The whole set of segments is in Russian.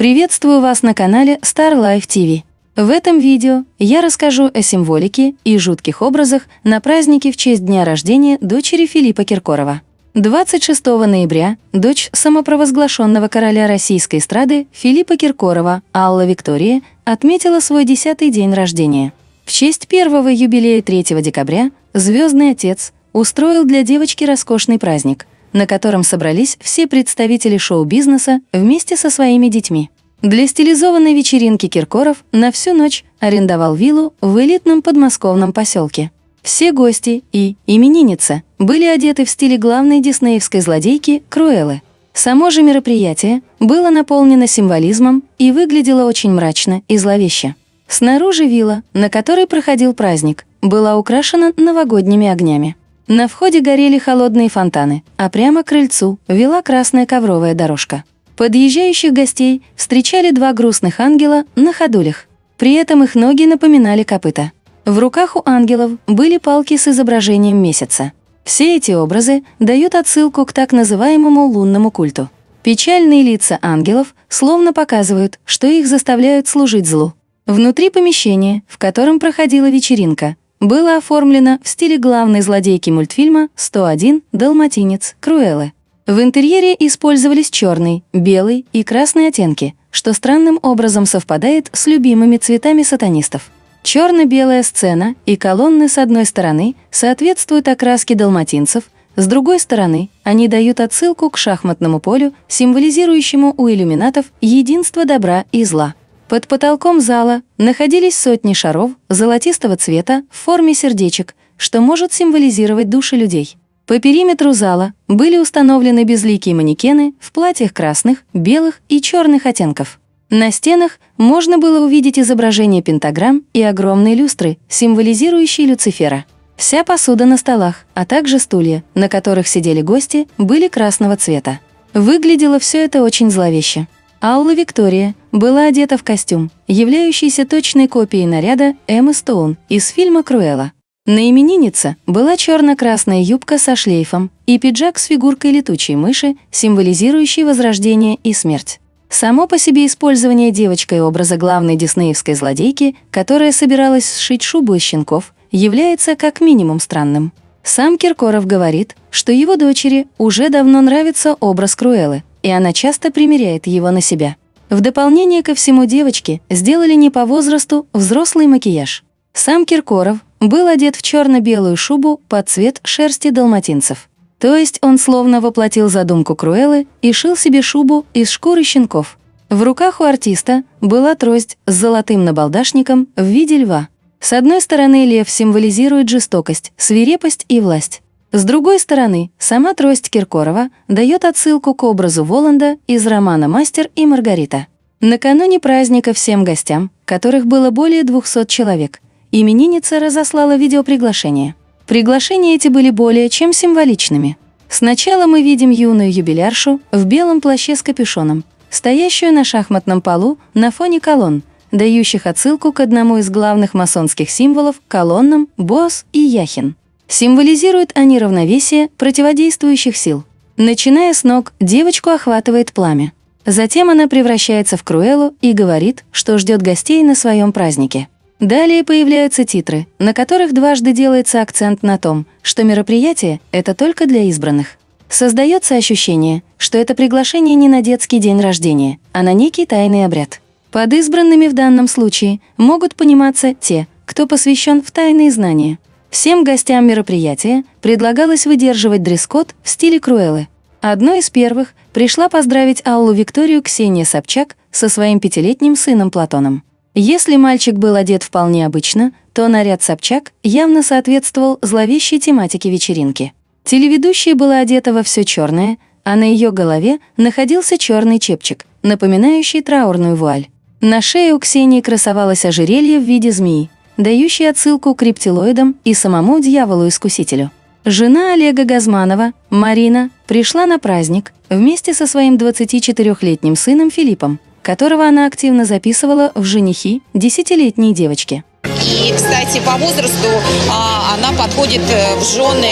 Приветствую вас на канале Star Life TV. В этом видео я расскажу о символике и жутких образах на празднике в честь дня рождения дочери Филиппа Киркорова. 26 ноября дочь самопровозглашенного короля российской эстрады Филиппа Киркорова Алла Виктория отметила свой десятый день рождения. В честь первого юбилея 3 декабря звездный отец устроил для девочки роскошный праздник – на котором собрались все представители шоу-бизнеса вместе со своими детьми. Для стилизованной вечеринки Киркоров на всю ночь арендовал виллу в элитном подмосковном поселке. Все гости и именинница были одеты в стиле главной диснеевской злодейки Круэллы. Само же мероприятие было наполнено символизмом и выглядело очень мрачно и зловеще. Снаружи вилла, на которой проходил праздник, была украшена новогодними огнями. На входе горели холодные фонтаны, а прямо к крыльцу вела красная ковровая дорожка. Подъезжающих гостей встречали два грустных ангела на ходулях. При этом их ноги напоминали копыта. В руках у ангелов были палки с изображением месяца. Все эти образы дают отсылку к так называемому лунному культу. Печальные лица ангелов словно показывают, что их заставляют служить злу. Внутри помещения, в котором проходила вечеринка, было оформлено в стиле главной злодейки мультфильма «101. Далматинец. Круэллы». В интерьере использовались черный, белый и красный оттенки, что странным образом совпадает с любимыми цветами сатанистов. Черно-белая сцена и колонны с одной стороны соответствуют окраске далматинцев, с другой стороны они дают отсылку к шахматному полю, символизирующему у иллюминатов единство добра и зла. Под потолком зала находились сотни шаров золотистого цвета в форме сердечек, что может символизировать души людей. По периметру зала были установлены безликие манекены в платьях красных, белых и черных оттенков. На стенах можно было увидеть изображение пентаграмм и огромные люстры, символизирующие Люцифера. Вся посуда на столах, а также стулья, на которых сидели гости, были красного цвета. Выглядело все это очень зловеще. Аула Виктория была одета в костюм, являющийся точной копией наряда Эммы Стоун из фильма «Круэлла». На имениннице была черно красная юбка со шлейфом и пиджак с фигуркой летучей мыши, символизирующей возрождение и смерть. Само по себе использование девочкой образа главной диснеевской злодейки, которая собиралась сшить шубу из щенков, является как минимум странным. Сам Киркоров говорит, что его дочери уже давно нравится образ Круэлы и она часто примеряет его на себя. В дополнение ко всему девочки сделали не по возрасту взрослый макияж. Сам Киркоров был одет в черно-белую шубу под цвет шерсти далматинцев. То есть он словно воплотил задумку Круэллы и шил себе шубу из шкуры щенков. В руках у артиста была трость с золотым набалдашником в виде льва. С одной стороны лев символизирует жестокость, свирепость и власть. С другой стороны, сама трость Киркорова дает отсылку к образу Воланда из романа «Мастер и Маргарита». Накануне праздника всем гостям, которых было более 200 человек, именинница разослала видеоприглашение. Приглашения эти были более чем символичными. Сначала мы видим юную юбиляршу в белом плаще с капюшоном, стоящую на шахматном полу на фоне колонн, дающих отсылку к одному из главных масонских символов – колоннам «Босс» и «Яхин». Символизируют они равновесие противодействующих сил. Начиная с ног, девочку охватывает пламя. Затем она превращается в Круэлу и говорит, что ждет гостей на своем празднике. Далее появляются титры, на которых дважды делается акцент на том, что мероприятие — это только для избранных. Создается ощущение, что это приглашение не на детский день рождения, а на некий тайный обряд. Под избранными в данном случае могут пониматься те, кто посвящен в тайные знания — Всем гостям мероприятия предлагалось выдерживать дресс-код в стиле Круэллы. Одной из первых пришла поздравить Аллу Викторию Ксения Собчак со своим пятилетним сыном Платоном. Если мальчик был одет вполне обычно, то наряд Собчак явно соответствовал зловещей тематике вечеринки. Телеведущая была одета во все черное, а на ее голове находился черный чепчик, напоминающий траурную вуаль. На шее у Ксении красовалось ожерелье в виде змеи, дающий отсылку к рептилоидам и самому дьяволу-искусителю. Жена Олега Газманова, Марина, пришла на праздник вместе со своим 24-летним сыном Филиппом, которого она активно записывала в женихи десятилетней девочки. И, кстати, по возрасту а, она подходит э, в жены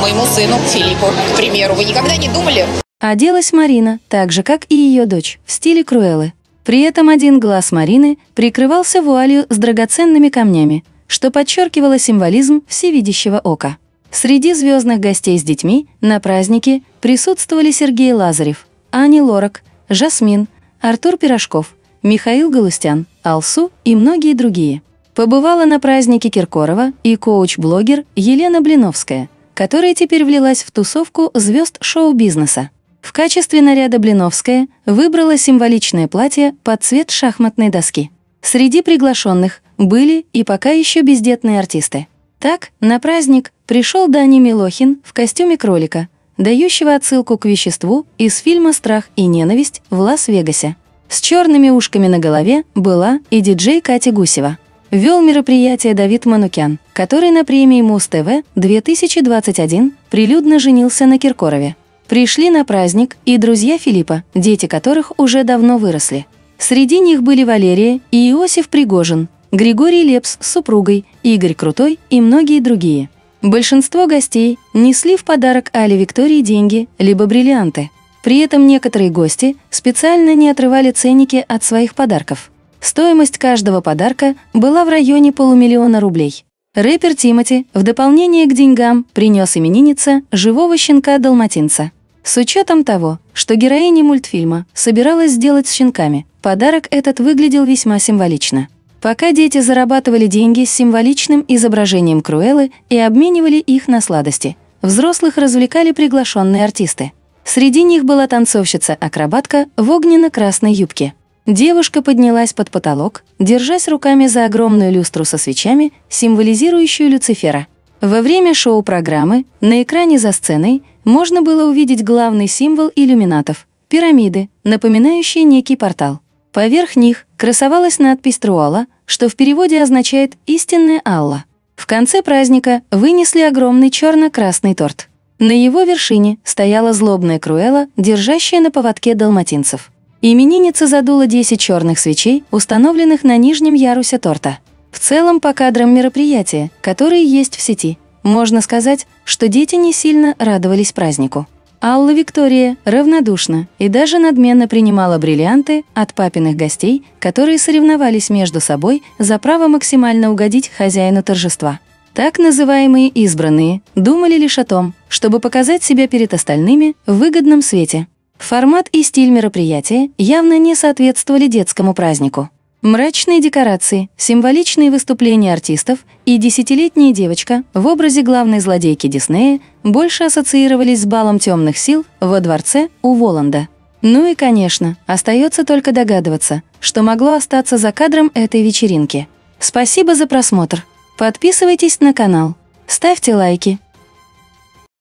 моему сыну Филиппу, к примеру. Вы никогда не думали? Оделась Марина, так же, как и ее дочь, в стиле Круэллы, при этом один глаз Марины прикрывался вуалью с драгоценными камнями, что подчеркивало символизм всевидящего ока. Среди звездных гостей с детьми на празднике присутствовали Сергей Лазарев, Ани Лорак, Жасмин, Артур Пирожков, Михаил Галустян, Алсу и многие другие. Побывала на празднике Киркорова и коуч-блогер Елена Блиновская, которая теперь влилась в тусовку звезд шоу-бизнеса. В качестве наряда Блиновская выбрала символичное платье под цвет шахматной доски. Среди приглашенных были и пока еще бездетные артисты. Так, на праздник пришел Дани Милохин в костюме кролика, дающего отсылку к веществу из фильма «Страх и ненависть» в Лас-Вегасе. С черными ушками на голове была и диджей Катя Гусева. Вел мероприятие Давид Манукян, который на премии Муз-ТВ 2021 прилюдно женился на Киркорове. Пришли на праздник и друзья Филиппа, дети которых уже давно выросли. Среди них были Валерия и Иосиф Пригожин, Григорий Лепс с супругой, Игорь Крутой и многие другие. Большинство гостей несли в подарок Али Виктории деньги, либо бриллианты. При этом некоторые гости специально не отрывали ценники от своих подарков. Стоимость каждого подарка была в районе полумиллиона рублей. Рэпер Тимати в дополнение к деньгам принес имениннице живого щенка-далматинца. С учетом того, что героиня мультфильма собиралась сделать с щенками, подарок этот выглядел весьма символично. Пока дети зарабатывали деньги с символичным изображением Круэллы и обменивали их на сладости, взрослых развлекали приглашенные артисты. Среди них была танцовщица-акробатка в огненно-красной юбке. Девушка поднялась под потолок, держась руками за огромную люстру со свечами, символизирующую Люцифера – во время шоу-программы на экране за сценой можно было увидеть главный символ иллюминатов — пирамиды, напоминающие некий портал. Поверх них красовалась надпись Труала, что в переводе означает «истинная Алла». В конце праздника вынесли огромный черно красный торт. На его вершине стояла злобная Круэла, держащая на поводке далматинцев. Именинница задула 10 черных свечей, установленных на нижнем ярусе торта. В целом по кадрам мероприятия, которые есть в сети. Можно сказать, что дети не сильно радовались празднику. Алла Виктория равнодушно и даже надменно принимала бриллианты от папиных гостей, которые соревновались между собой за право максимально угодить хозяину торжества. Так называемые избранные думали лишь о том, чтобы показать себя перед остальными в выгодном свете. Формат и стиль мероприятия явно не соответствовали детскому празднику. Мрачные декорации, символичные выступления артистов и десятилетняя девочка в образе главной злодейки Диснея больше ассоциировались с балом темных сил во дворце у Воланда. Ну и, конечно, остается только догадываться, что могло остаться за кадром этой вечеринки. Спасибо за просмотр. Подписывайтесь на канал, ставьте лайки,